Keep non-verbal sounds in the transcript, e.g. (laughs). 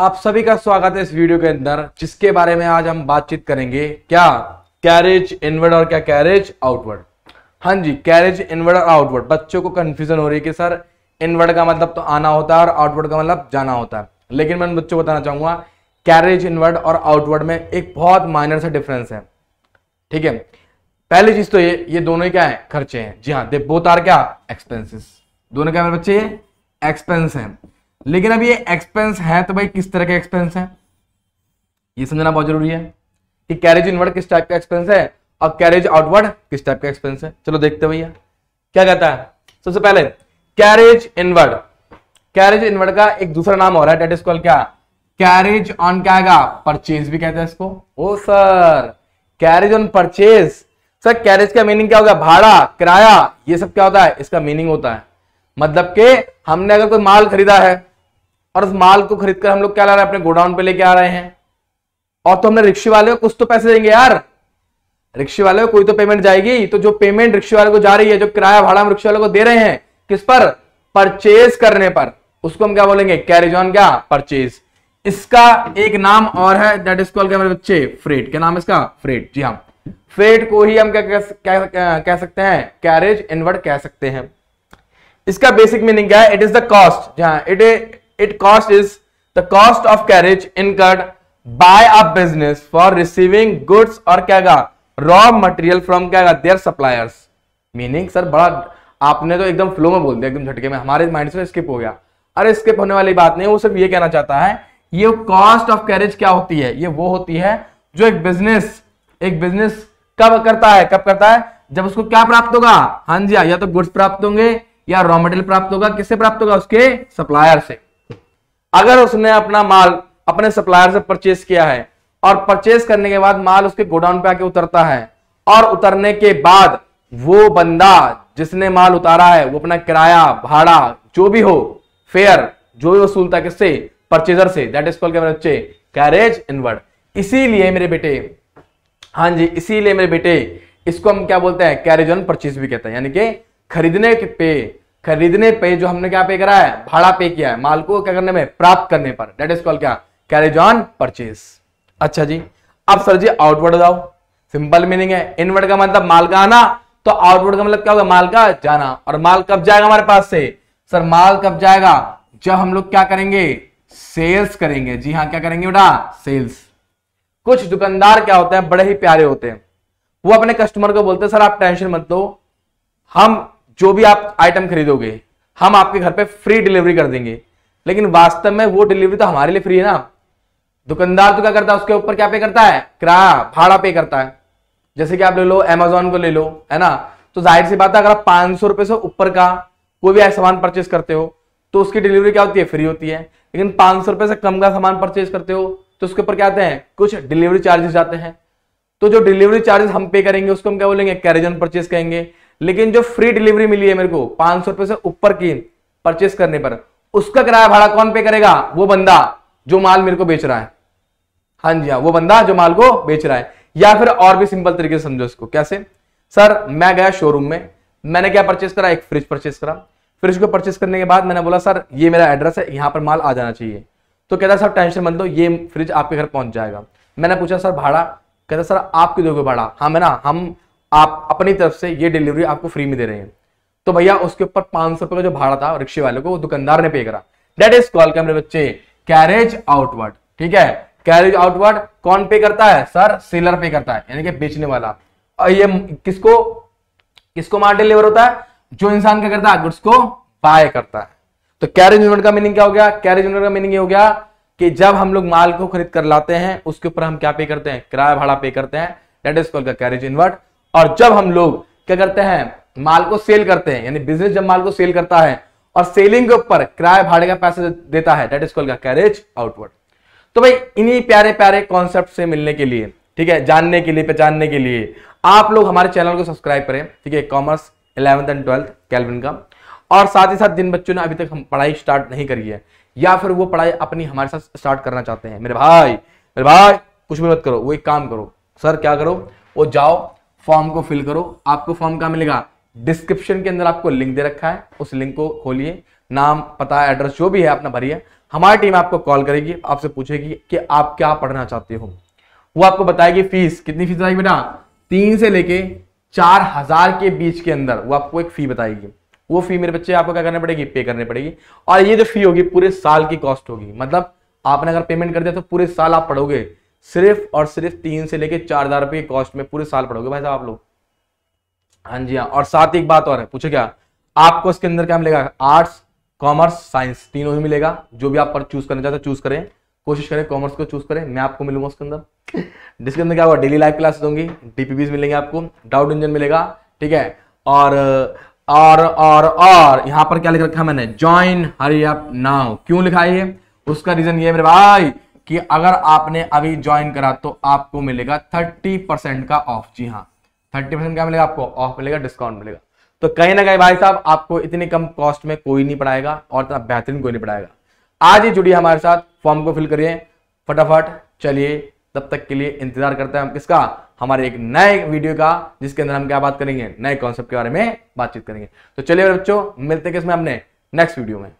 आप सभी का स्वागत है इस वीडियो के अंदर जिसके बारे में आज हम बातचीत करेंगे क्या कैरेज इनवर्ड और क्या कैरेज आउटवर्ड हाँ जी कैरेज इनवर्ड और आउटवर्ड बच्चों को कंफ्यूजन हो रही है कि सर इनवर्ड का मतलब तो आना होता है और आउटवर्ड का मतलब जाना होता है लेकिन मैं बच्चों को बताना चाहूंगा कैरेज इनवर्ड और आउटवर्ड में एक बहुत माइनर सा डिफरेंस है ठीक है पहली चीज तो ये ये दोनों ही क्या है खर्चे हैं जी हाँ दे बोथ आर क्या एक्सपेंसिस दोनों क्या मेरे बच्चे एक्सपेंस हैं लेकिन अब ये एक्सपेंस है तो भाई किस तरह के एक्सपेंस है ये समझना बहुत जरूरी है कि कैरेज इनवर्ड किस टाइप का एक्सपेंस है और कैरेज आउटवर्ड किस टाइप का एक्सपेंस है चलो देखते भैया क्या कहता है सबसे पहले कैरेज इनवर्ड कैरेज इनवर्ड का एक दूसरा नाम हो रहा है डेट इज कॉल क्या कैरेज ऑन क्या आएगा परचेज भी कहते हैं इसको oh sir carriage on purchase sir carriage का मीनिंग क्या होगा भाड़ा किराया ये सब क्या होता है इसका मीनिंग होता है मतलब के हमने अगर कोई माल खरीदा है और उस माल को खरीद कर हम लोग क्या ला रहे हैं अपने गोडाउन पे लेके आ रहे हैं और तो हमने रिक्शे वाले को कुछ तो पैसे देंगे यार रिक्शे वाले को कोई तो पेमेंट जाएगी तो जो पेमेंट रिक्शे वाले को जा रही है जो किराया भाड़ा हम रिक्शे वाले को दे रहे हैं किस पर परचेज करने पर उसको हम क्या बोलेंगे कैरिज ऑन क्या परचेज इसका एक नाम और है दैट इज कॉल क्या मेरे बच्चे फ्रेट क्या नाम इसका फ्रेट जी हाँ फ्रेट को ही हम क्या कह सकते हैं कैरेज इनवर्ड कह सकते हैं इसका बेसिक मीनिंग क्या है इट इज द कॉस्ट जहां हाँ it it cost is the cost of carriage incurred by a business for receiving goods और क्या गा रॉ मटेरियल फ्रॉम क्या गा देयर सप्लायर्स मीनिंग सर बड़ा आपने तो एकदम फ्लो में बोल दिया एकदम झटके में हमारे माइंड से स्किप हो गया अरे स्किप होने वाली बात नहीं वो सिर्फ ये कहना चाहता है ये कॉस्ट ऑफ कैरेज क्या होती है ये वो होती है जो एक बिजनेस एक बिजनेस कब करता है कब करता है जब उसको क्या प्राप्त होगा हां जी या तो गुड्स प्राप्त होंगे या रॉ मटेरियल प्राप्त होगा किससे प्राप्त होगा उसके सप्लायर से अगर उसने अपना माल अपने सप्लायर से परचेस किया है और परचेस करने के बाद माल उसके गोडाउन पे आके उतरता है और उतरने के बाद वो बंदा जिसने माल उतारा है वो अपना किराया भाड़ा जो भी हो फेयर जो भी वसूलता किससे परचेजर से दैट इज कॉल्ड बच्चे कैरेज इनवर्ड इसीलिए मेरे बेटे हाँ जी इसीलिए मेरे बेटे इसको हम क्या बोलते हैं कैरेज ऑन परचेज भी कहते हैं यानी कि खरीदने पे खरीदने पे जो हमने क्या पे करा है भाड़ा पे किया है माल को क्या करने में प्राप्त करने पर डेट इज कॉल क्या कैरेज ऑन परचेज अच्छा जी अब सर जी आउटवर्ड जाओ सिंपल मीनिंग है इनवर्ड का मतलब माल का आना तो आउटवर्ड का मतलब क्या होगा माल का जाना और माल कब जाएगा हमारे पास से सर माल कब जाएगा जब हम लोग क्या करेंगे सेल्स करेंगे जी हाँ क्या करेंगे बेटा सेल्स कुछ दुकानदार क्या होते हैं बड़े ही प्यारे होते हैं वो अपने कस्टमर को बोलते हैं सर आप टेंशन मत दो हम जो भी आप आइटम खरीदोगे हम आपके घर पे फ्री डिलीवरी कर देंगे लेकिन वास्तव में वो डिलीवरी तो हमारे लिए फ्री है ना दुकानदार तो क्या करता है उसके ऊपर क्या पे करता है किराया भाड़ा पे करता है जैसे कि आप ले लो अमेजोन को ले लो है ना तो जाहिर सी बात है अगर आप पांच सौ रुपए से ऊपर का कोई भी सामान परचेज करते हो तो उसकी डिलीवरी क्या होती है फ्री होती है लेकिन पांच सौ रुपए से कम का सामान परचेज करते हो तो उसके ऊपर क्या आते हैं कुछ डिलीवरी चार्जेस जाते हैं तो जो डिलीवरी चार्जेस हम पे करेंगे उसको हम क्या बोलेंगे कैरेजन परचेज कहेंगे लेकिन जो फ्री डिलीवरी मिली है मेरे को पांच सौ रुपए से ऊपर की परचेस करने पर उसका किराया भाड़ा कौन पे करेगा वो बंदा जो माल मेरे को बेच रहा है हाँ जी हाँ वो बंदा जो माल को बेच रहा है या फिर और भी सिंपल तरीके से समझो इसको कैसे सर मैं गया शोरूम में मैंने क्या परचेस करा एक फ्रिज परचेस करा फ्रिज को परचेस करने के बाद मैंने बोला सर ये मेरा एड्रेस है यहाँ पर माल आ जाना चाहिए तो कहता सर टेंशन मत लो ये फ्रिज आपके घर पहुंच जाएगा मैंने पूछा सर भाड़ा कहता सर आप क्यों दोगे भाड़ा हाँ मैं ना हम आप अपनी तरफ से ये डिलीवरी आपको फ्री में दे रहे हैं तो भैया उसके ऊपर पांच सौ रुपए का जो भाड़ा था रिक्शे वाले को वो दुकानदार ने पे करा डेट इज कॉल क्या मेरे बच्चे कैरेज आउटवर्ड ठीक है कैरेज आउटवर्ड कौन पे करता है सर सेलर पे करता है यानी कि बेचने वाला और ये किसको किसको माल डिलीवर होता है जो इंसान क्या करता है गुड्स को बाय करता है तो कैरेज यूनिट का मीनिंग क्या हो गया कैरेज यूनिट का मीनिंग ये हो गया कि जब हम लोग माल को खरीद कर लाते हैं उसके ऊपर हम क्या पे करते हैं किराया भाड़ा पे करते हैं डेट इज कॉल का कैरेज इनवर्ट और जब हम लोग क्या करते हैं माल को सेल करते हैं यानी बिजनेस जब माल को सेल करता है और सेलिंग के ऊपर किराए भाड़े का पैसा देता है that is called carriage outward तो भाई इन्हीं प्यारे प्यारे कॉन्सेप्ट से मिलने के लिए ठीक है जानने के लिए पहचानने के लिए आप लोग हमारे चैनल को सब्सक्राइब करें ठीक है commerce eleventh and twelfth Calvin का और साथ ही साथ जिन बच्चों ने अभी तक हम पढ़ाई स्टार्ट नहीं करी है या फिर वो पढ़ाई अपनी हमारे साथ स्टार्ट करना चाहते हैं मेरे भाई मेरे भाई कुछ भी मत करो वो एक काम करो सर क्या करो वो जाओ फॉर्म को फिल करो आपको फॉर्म कहाँ मिलेगा डिस्क्रिप्शन के अंदर आपको लिंक दे रखा है उस लिंक को खोलिए नाम पता एड्रेस जो भी है अपना भरिए हमारी टीम आपको कॉल करेगी आपसे पूछेगी कि आप क्या पढ़ना चाहते हो वो आपको बताएगी फीस कितनी फीस बताएगी बेटा तीन से लेके चार हजार के बीच के अंदर वो आपको एक फी बताएगी वो फी मेरे बच्चे आपको क्या करनी पड़ेगी पे करनी पड़ेगी और ये जो फी होगी पूरे साल की कॉस्ट होगी मतलब आपने अगर पेमेंट कर दिया तो पूरे साल आप पढ़ोगे सिर्फ और सिर्फ तीन से लेके चार हजार रुपये कॉस्ट में पूरे साल पढ़ोगे भाई साहब आप लोग हाँ जी हाँ और साथ एक बात और है पूछे क्या आपको इसके अंदर क्या मिलेगा आर्ट्स कॉमर्स साइंस तीनों ही मिलेगा जो भी आप पर चूज करना चाहते हो चूज करें कोशिश करें कॉमर्स को चूज करें मैं आपको मिलूंगा उसके अंदर (laughs) जिसके अंदर क्या होगा डेली लाइव क्लास दूंगी डीपीपीज मिलेंगे आपको डाउट इंजन मिलेगा ठीक है और और और और यहां पर क्या लिख रखा मैंने ज्वाइन हरी अप नाउ क्यों लिखा है उसका रीजन ये मेरे भाई कि अगर आपने अभी ज्वाइन करा तो आपको मिलेगा थर्टी परसेंट का ऑफ जी हाँ थर्टी परसेंट क्या मिलेगा आपको ऑफ मिलेगा डिस्काउंट मिलेगा तो कहीं ना कहीं भाई साहब आपको इतनी कम कॉस्ट में कोई नहीं पढ़ाएगा और इतना बेहतरीन कोई नहीं पढ़ाएगा आज ही जुड़िए हमारे साथ फॉर्म को फिल करिए फटाफट चलिए तब तक के लिए इंतजार करते हैं हम किसका हमारे एक नए वीडियो का जिसके अंदर हम क्या बात करेंगे नए कॉन्सेप्ट के बारे में बातचीत करेंगे तो चलिए बच्चों मिलते हैं किसमें हमने नेक्स्ट वीडियो में